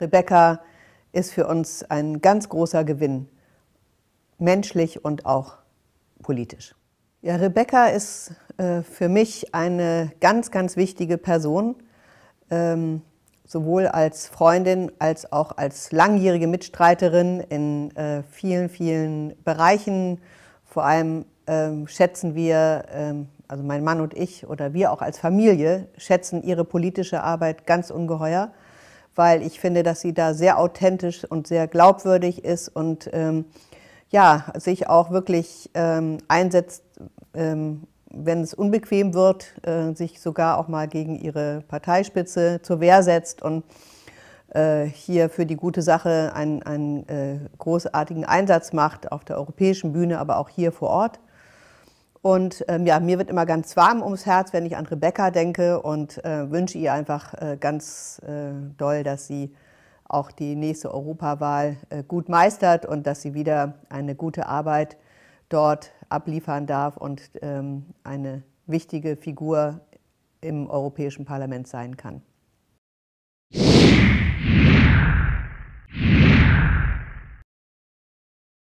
Rebecca ist für uns ein ganz großer Gewinn, menschlich und auch politisch. Ja, Rebecca ist äh, für mich eine ganz, ganz wichtige Person, ähm, sowohl als Freundin als auch als langjährige Mitstreiterin in äh, vielen, vielen Bereichen. Vor allem ähm, schätzen wir, ähm, also mein Mann und ich oder wir auch als Familie, schätzen ihre politische Arbeit ganz ungeheuer weil ich finde, dass sie da sehr authentisch und sehr glaubwürdig ist und ähm, ja, sich auch wirklich ähm, einsetzt, ähm, wenn es unbequem wird, äh, sich sogar auch mal gegen ihre Parteispitze zur Wehr setzt und äh, hier für die gute Sache einen, einen äh, großartigen Einsatz macht auf der europäischen Bühne, aber auch hier vor Ort. Und ähm, ja, mir wird immer ganz warm ums Herz, wenn ich an Rebecca denke und äh, wünsche ihr einfach äh, ganz äh, doll, dass sie auch die nächste Europawahl äh, gut meistert und dass sie wieder eine gute Arbeit dort abliefern darf und ähm, eine wichtige Figur im Europäischen Parlament sein kann.